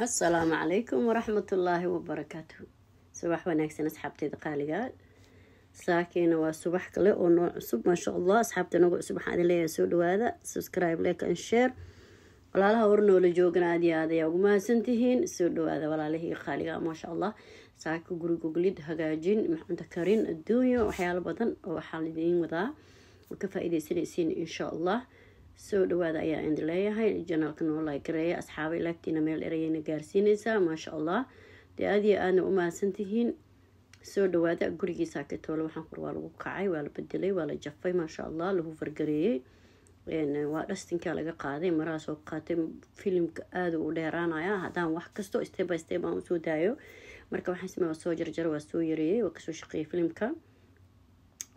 asalaamu calaykum waraxmatullaahi wabarakaatuhu subax wanaagsan asxaabteeda qaaligaa saakiina waa subax kale oo noo cusub maasha allah asxaabta nagu cusub waxaan idin leeyahay soo dhawaada subscribe like and share walaalaha warnoola joogana aad iyo aad ayaa ugu mahadsantihiin soo dhawaada walaalahii qaaligaa maasha allah saaki goglid hagaajin macunta karin adduunya waxyaalo badan oo waxaan idiin wadaa oo ka faa-ideysanaysiin insha allah soo dhawaada ayaa idin leeyahay janaalkan oo la asxaabay lagtiina meel ereyeyna gaarsiinaysaa maasha allah dee aad iyo aadna u mahadsantihiin soo dhawaada gurigiisa katoole waxaankur waa lagu kacay waa la bedelay waa la jafay maasha allah lagu fargareeyey waa dhastinkaa laga qaaday marahaas qaatay filimka aada u dheeraanaya haddaan wax kasto step by step aan usoo daayo marka waxaan same waa soo jarjara waa soo yareeyey waa kasoo shaqeeyay filimka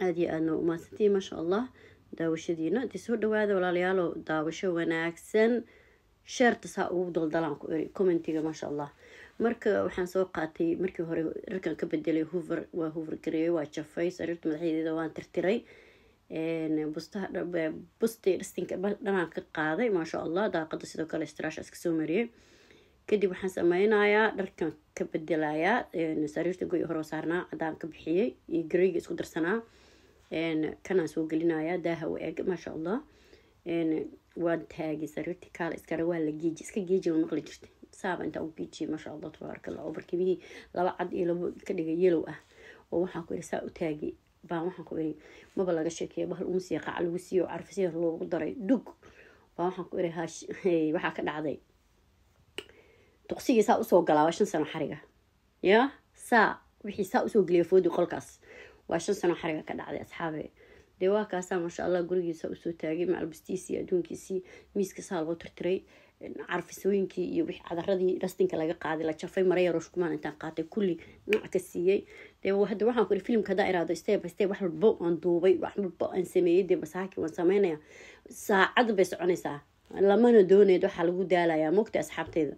aada iyo aadna u mahadsantihiin maasha allah daawashadiina intay soo dhawaada walaalayaalo daawasho wanaagsan sheerta saa ugu daldalaan ku eri commentiga maasha allah marka waxaan soo qaatay markii hore dharkan ka bedelay hover waa hover gareeyey waa jafay sariirta madaxdeeda waan tirtiray bustii dhistinka dhanaan ka qaaday maasha allah daaqada sidoo kale strashas kasoo mariyey kadib waxaan sameynayaa dharkan ka bedelayaa sariirta goy hore saarnaa cadaan ka bixiyey iyo gareyga isku darsanaa kanaan soo gelinayaa daaha u eg maasha allah waa taagi sariirti kaala iskara waa la geeji iska geeji la maqli jirta saaba intaa u geejiya maasha allah tabaarakalla oo barkimihii laba cad iyo labo ka dhiga yelow ah oo waxaan ku yiri saa u taagi baan waxaan ku iri maba laga sheekeeya bahal uma siiya qac lagu siiyo carfisiya loogu daray dhug baa waxaan ku iri hash waxaa ka dhacday duqsigii saa usoo galaa shan sano xariga ya saa wixii saa usoo geliya foodi qolkaas waa shan sano xariga ka dhacday asxaabe dee waa kaasaa maasha allah gurigiisa usoo taagay macalbastiisii adduunkiisii miiskaisaa loo tirtiray carfisooyinkii iyo cadaradii dastinka laga qaaday la jafay mara yaroo shukumaan intaan qaatay kulli nacka siiyey de waxaan kuri filmka hadaa iraado step step wax walbo aan duubay wax walbo aan sameeyay dee masaaki waan sameynaya saacad bay soconaysaa lamana dooneed waxaa lagu daalayaa mogta asxaabteyda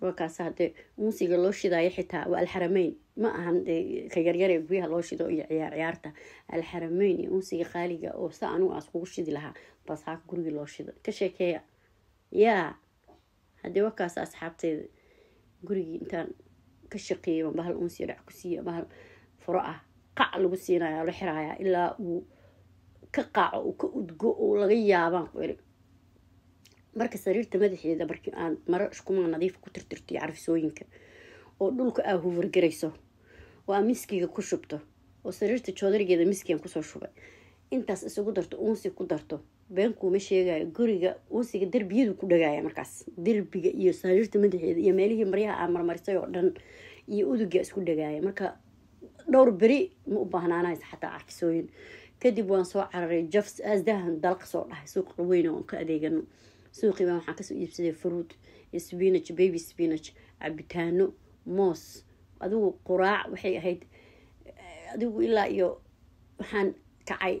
waa kaasa muusiga loo shidaayo xitaa waa alxarameyn ma ahan dee ka yaryaree guryaha loo shido iyo ciyaar ciyaarta alxarameyn iyo unsiga qaaliga oo sa anugu aas kugu shidi lahaa bas haaka gurigii loo shido ka sheekeeya yaa haddii wakaas asxaabteeda gurigii intaan ka shaqeeyay amba hal unsiyo dhac ku siiya amba furo ah qac lagu siinaya la xiraaya ilaa uu ka qaaco uu ka udgo oo laga yaabaan ku iri marka sariirta madaxeeda markii aan maro iskumaa nadiifa ku tirtirtiyo carfisooyinka oo dhulka aa huwargarayso waa miskiga ku shubto oo sariirta joodarigeeda miskigan kusoo shubay intaas isugu darto uunsi ku darto been sheegayo guriga uunsiga derbiyadu ku dhagaaya markaas derbiga iyo sariirta madaxeeda iyo meelihii maryaha aa marmarisay oo dhan iyo uduga isku dhagaaya marka dhowr beri ma u baahnaanays xataa carkisooyin kadib waan soo cararay jafs aasdahan dalqa soo dhahay suuq weyno oon ka adeegano suuqiibaa waxaan kasoo iibsaday fruud spinach baby spinach cabitaano moos adigu quraac waxay ahayd eh, adigu ilaa iyo waxaan kacay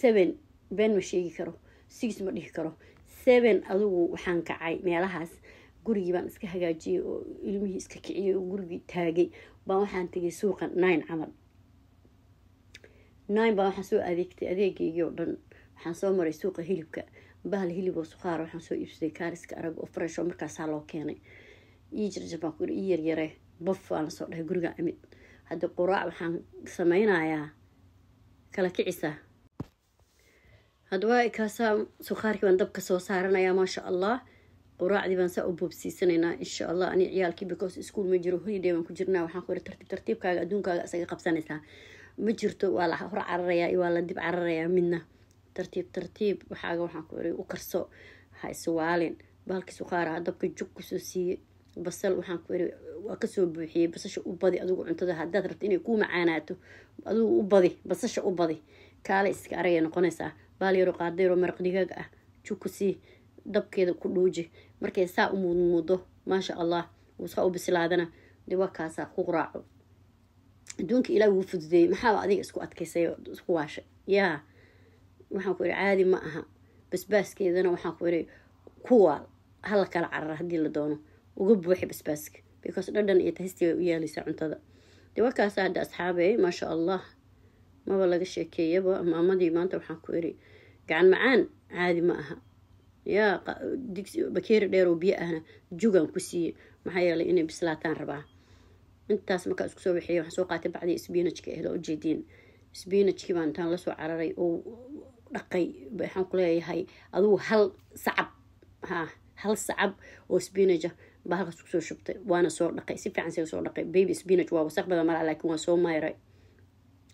seven been ma sheegi karo six ma dhihi karo seven adigu waxaan kacay meelahaas gurigii baan iska hagaajiyey oo ilmihii iska kiciyey oo gurigii taagay baan waxaan tegay suuqa nine camal nine baan waxaan soo adeegtay adeegaygii oo dhan waxaan soo maray suuqa hilibka bahal hilib oo sukhaara waxaan soo iibsaday kaariska arag oo fresh oo markaasaa loo keenay ii jarjabaan ku ii yaryare bof aan lasoo dhahay guriga imid hadda quraac waxaan sameynayaa kala kicisa haddawaa ikaasaa sukhaarkii baan dabka soo saaranayaa maasha allah quraacdii baan saa u boobsiisanaynaa insha allah ani ciyaalkii because ischool ma jiro holiday baan ku jirnaa waxaan ku yiri tartiib tartiibkaaga adduunkaaga isaga qabsanaysaa ma jirto waa la hor cararayaa iyo waa la dib cararayaa midna tartiib tartiib waxaaga waxaan ku yiri u karso ha iswaalin bahalkii sukhaara dabka jug kusoo siiye basal waxaan ku iri waa kasoo buuxiyey basasha u badi adigu cuntada haddaad rabto inay kuu macaanaato adigu u badi basasha u badi kaale iska aragay noqonaysaa baalyaro qaadayro maraq digaaga ah juku dabkeeda ku dhuuji markay saa u muudmuuddo maasha allah uu saa u bislaadana dee waa kaasaa ku raaco adduunka ilaa wuu fududeeyey maxaaba adiga isku adkaysay isku waashay yaa waxaan ku iri caadi ma aha basbaaskeedana waxaan ku iri kuwaal hala kala carara haddii la doono uga buuxi basbaaska because dhadhan iyo tahistiga u yeelaysaa cuntada dee warkaasa hadda asxaabey maasha allah maba laga sheekeeyaba maamadii maanta waxaan ku iri gacan macaan caadi ma aha yaa bakeeri dheer oo biyo ahna jugaan ku siiyey maxaa yeelay inay bislaataan rabaa intaas markaa isku soo wixiya waxaan soo qaatay bacdii sbinajka aheed ujeediin sbinajkii baan intaan lasoo cararay oo dhaqay waxaan ku adugu hal sacab ha hal sacab oo sbinaja baa halkaas kusoo shubtay waana soo dhaqay si fiican se soo dhaqay baby spinach waa wasaq badan malaa laakiin waan soo mayray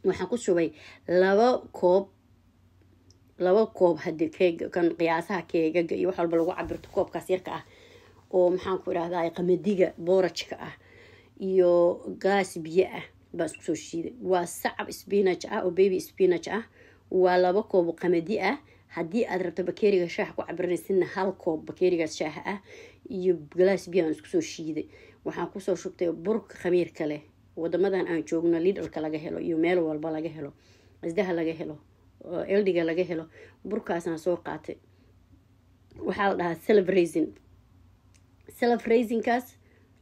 waxaan ku shubay laba koob laba koob hadii keeg qiyaasaha keegaga iyo wax walba lagu cabirto koobkaas yarka ah oo maxaanku idhahdaa qamadiga boorajka ah iyo gaas biyo ah baa isku shiiday waa sacab spinach ah oo baby spinach ah waa laba koob qamadi ah haddii aad rabto bakeeriga shaaha ku cabirinaysidna hal koob bakeeriga shaaha ah iyo galaas biyo iskusoo shiiday waxaan kusoo shubtay burk khamiirka leh wadamadan aan joogno liderka laga helo iyo meel walba laga helo isdaha laga helo eldiga laga helo burkaasaan soo qaatay waxaa la dhahaa celebrazin celebrazingkaas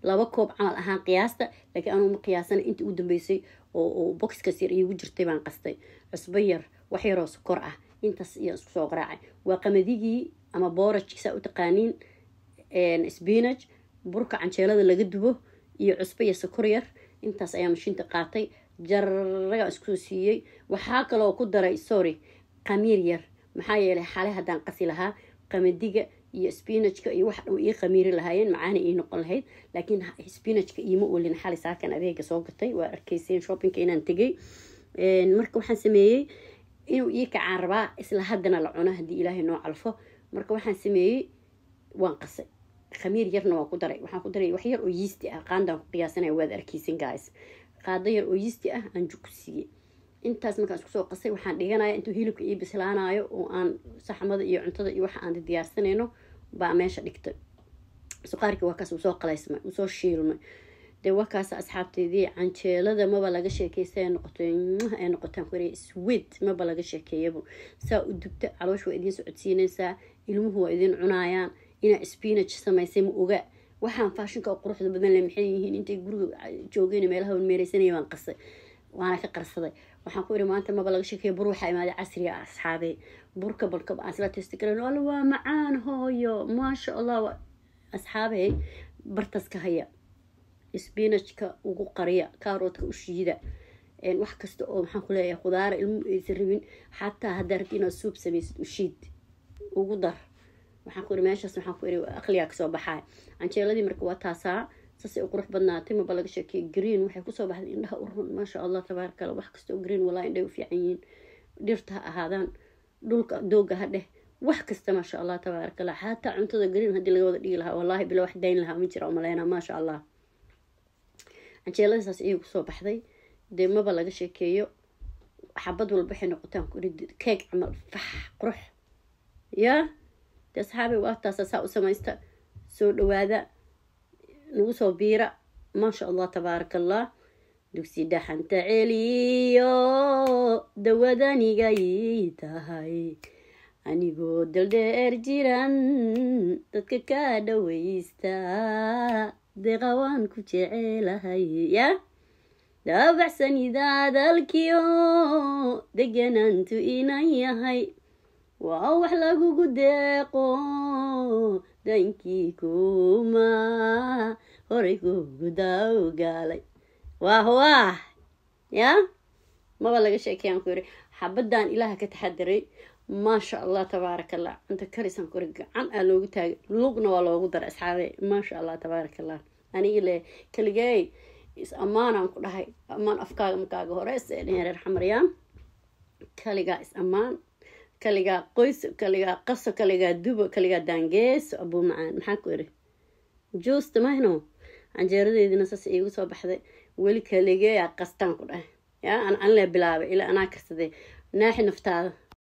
laba koob camal ahaan qiyaasta laakiin anuuma qiyaasana inta ugu dambeysay oo boxkas yar iigu jirtay baan qastay cusbo yar wax yaroo sokor ah intaas ayaan isku soo qaraacay waa qamadigii ama boorajkisaa u taqaaniin spinach burka canjeelada laga dubo iyo cusbo iyo sakor yar intaas ayaa mashiinta qaatay jaraga iskusoo siiyey waxaa kaloo ku daray sorry qamiir yar maxaa yeelay xale haddaan qasi lahaa qamadiga iyo spinajka iyo wax dhow ii qamiiri lahaayeen macaana ii noqon lahayd laakiin spinajka iima olin xali saakan adeega soo gatay waa arkayseen shoppinka inaan tegay marka waxaan sameeyey inuu ii kacaan rabaa isla haddana la cuno haddii ilaahay noo calfo marka waxaan sameeyey waan qasay khamiir yarna waan ku daray waxaan ku daray wax yar oo yiisti ah qaandaan ku qiyaasanaya waad arkeysan guys qaado yar oo yiisti ah aan ku siiyey intaas markaan isku qasay waxaan dhiganaya intuu hilibka ii bislaanayo oo aan saxmada iyo cuntada iyo waxa aan diyaarsanayno baa meesha dhigtay suqaarkii waa kaas qalaysmay uu shiilmay dee waa kaas canjeelada maba laga sheekeysa noqotay ay noqotaan kore swed maba laga sheekeeyaba saa u dubta caloosh waa idiin socodsiinaysaa ilmuhu waa idiin cunaayaan inaa spinach samaysay ma oga waxaan faashinka oo quruxda badanle maxay yihiin intay guriga joogeen meelaha meereysanay baan qasay waana ka qarsaday waxaan ku iri maanta maba laga sheekaya bur waxaa imaaday casriga ah, asxaabey burka balka asla testi al waa macaan hooyo maasha allah asxaabey bartaska haya spinajka ugu qariya kaaroodka ushiida shiida wax kasta oo maxaan kuleeyahay khudaara ilmu aysan rabin xataa haddaa rabti inaad suub samaysid u ugu dar waxaan ku meeshaas waxaan ku iri aqligaa kasoo baxaa canjeeladii marka waa taasaa saasay u qurux badnaatay maba laga sheekeeyey green waxay kusoo baxday indhaha u run maasha allah tabaarkala wax kastoo green walaa indhay u fiican yihiin dhirta ha ahaadaan dhulka dooga ha dheh wax kasta maasha allah tabaarkala xataa cuntada green haddii laga wada dhigi lahaa wallaahi bila wax dayn lahaa ma jira umaleynaa maasha allah canjeeladasaas ayay kusoo baxday dee maba laga sheekeeyo xabad walba waxay noqotaan ku keeg camal fax qurux yaa de asxaabay waataas asaa u samaysta soo dhawaada nagu soo biira maasha allah tabaaraka allah dugsi dhaxanta celiyo dawadanigay tahay anigoo daldheer jiran dadka ka dhawaysta deeqa ku jecelahay yaa daabaxsan idadalkiyo deganaantu inan yahay waa wax lagugu deeqo dankii kuma horay kugu daawgaalay waah waah ya maba laga sheekaya aan ku yiri ilaaha ka taxadiray maasha allah tabaaraka allah cunto karisan ku gacan aa loogu taagay lugna waa loogu daray asxaabe maasha allah tabaaraka allah anigi le kaligay is ammaanaan ku dhahay ammaan afkaaga makaaga hore seen reer xamaryaan kaligaa is ammaan ka ligaa qoys ka qaso kaligaa dubo kaligaa daangeeso abuu macaan maxaa ku iri juusta mahno canjeeradeydina saas iigu soo baxday weli kaligee qastaan ku dhahay yaa an anlee bilaabay ilaa anaa karsaday naaxi naftaada